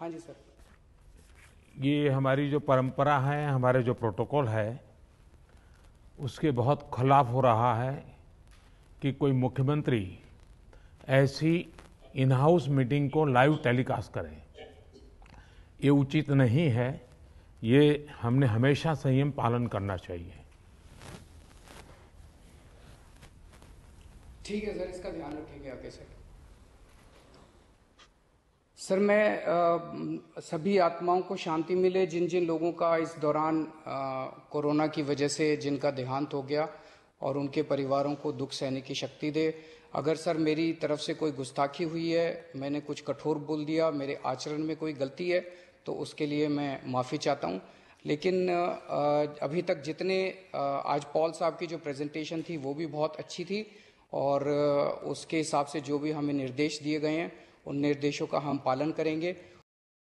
हाँ जी सर ये हमारी जो परंपरा है हमारे जो प्रोटोकॉल है उसके बहुत खिलाफ हो रहा है कि कोई मुख्यमंत्री ऐसी इन हाउस मीटिंग को लाइव टेलीकास्ट करें ये उचित नहीं है ये हमने हमेशा संयम पालन करना चाहिए ठीक है सर इसका ध्यान रखेंगे आगे सर सर मैं आ, सभी आत्माओं को शांति मिले जिन जिन लोगों का इस दौरान कोरोना की वजह से जिनका देहांत हो गया और उनके परिवारों को दुख सहने की शक्ति दे अगर सर मेरी तरफ से कोई गुस्ताखी हुई है मैंने कुछ कठोर बोल दिया मेरे आचरण में कोई गलती है तो उसके लिए मैं माफ़ी चाहता हूँ लेकिन अभी तक जितने आज पॉल साहब की जो प्रेजेंटेशन थी वो भी बहुत अच्छी थी और उसके हिसाब से जो भी हमें निर्देश दिए गए हैं उन निर्देशों का हम पालन करेंगे